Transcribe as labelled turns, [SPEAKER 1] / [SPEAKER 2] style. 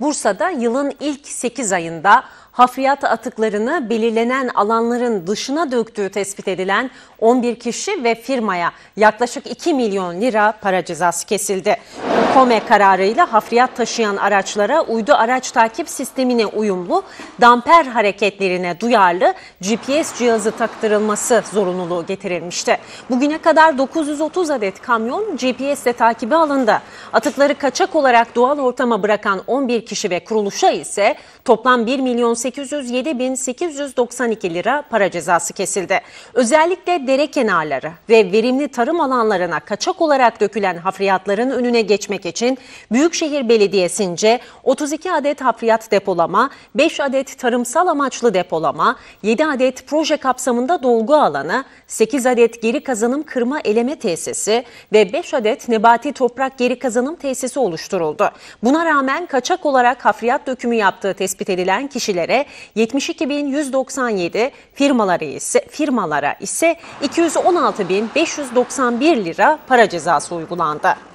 [SPEAKER 1] Bursa'da yılın ilk 8 ayında hafriyat atıklarını belirlenen alanların dışına döktüğü tespit edilen 11 kişi ve firmaya yaklaşık 2 milyon lira para cezası kesildi. KOME kararıyla hafriyat taşıyan araçlara uydu araç takip sistemine uyumlu, damper hareketlerine duyarlı GPS cihazı taktırılması zorunluluğu getirilmişti. Bugüne kadar 930 adet kamyon GPS ile takibi alındı. Atıkları kaçak olarak doğal ortama bırakan 11 kişi ve kuruluşa ise toplam 1 milyon 807 bin 892 lira para cezası kesildi. Özellikle dere kenarları ve verimli tarım alanlarına kaçak olarak dökülen hafriyatların önüne geçmek geçmek için Büyükşehir Belediyesi'nce 32 adet hafriyat depolama, 5 adet tarımsal amaçlı depolama, 7 adet proje kapsamında dolgu alanı, 8 adet geri kazanım kırma eleme tesisi ve 5 adet nebati toprak geri kazanım tesisi oluşturuldu. Buna rağmen kaçak olarak hafriyat dökümü yaptığı tespit edilen kişilere 72.197 firmalara ise firmalara ise 216.591 lira para cezası uygulandı.